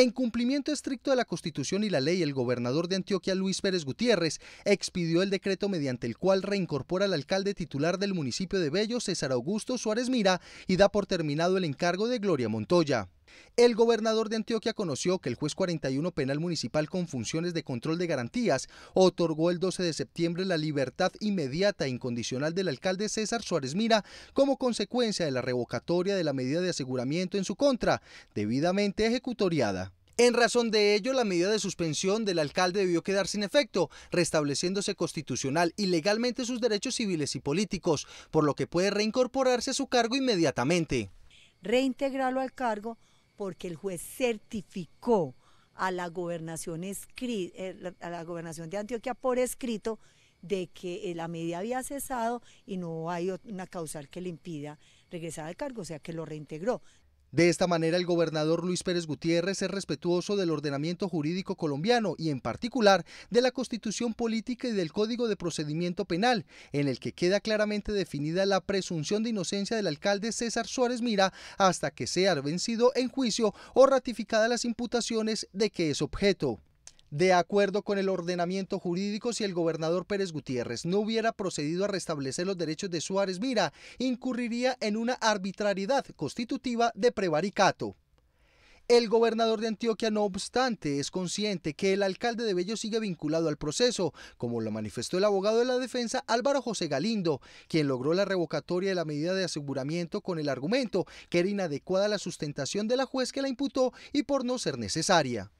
En cumplimiento estricto de la Constitución y la ley, el gobernador de Antioquia, Luis Pérez Gutiérrez, expidió el decreto mediante el cual reincorpora al alcalde titular del municipio de Bello, César Augusto Suárez Mira, y da por terminado el encargo de Gloria Montoya. El gobernador de Antioquia conoció que el juez 41 penal municipal con funciones de control de garantías otorgó el 12 de septiembre la libertad inmediata e incondicional del alcalde César Suárez Mira como consecuencia de la revocatoria de la medida de aseguramiento en su contra, debidamente ejecutoriada. En razón de ello, la medida de suspensión del alcalde debió quedar sin efecto, restableciéndose constitucional y legalmente sus derechos civiles y políticos, por lo que puede reincorporarse a su cargo inmediatamente. Reintegrarlo al cargo porque el juez certificó a la gobernación, eh, a la gobernación de Antioquia por escrito de que la medida había cesado y no hay una causal que le impida regresar al cargo, o sea que lo reintegró. De esta manera, el gobernador Luis Pérez Gutiérrez es respetuoso del ordenamiento jurídico colombiano y, en particular, de la Constitución Política y del Código de Procedimiento Penal, en el que queda claramente definida la presunción de inocencia del alcalde César Suárez Mira hasta que sea vencido en juicio o ratificada las imputaciones de que es objeto de acuerdo con el ordenamiento jurídico, si el gobernador Pérez Gutiérrez no hubiera procedido a restablecer los derechos de Suárez Mira, incurriría en una arbitrariedad constitutiva de prevaricato. El gobernador de Antioquia, no obstante, es consciente que el alcalde de Bello sigue vinculado al proceso, como lo manifestó el abogado de la defensa Álvaro José Galindo, quien logró la revocatoria de la medida de aseguramiento con el argumento que era inadecuada la sustentación de la juez que la imputó y por no ser necesaria.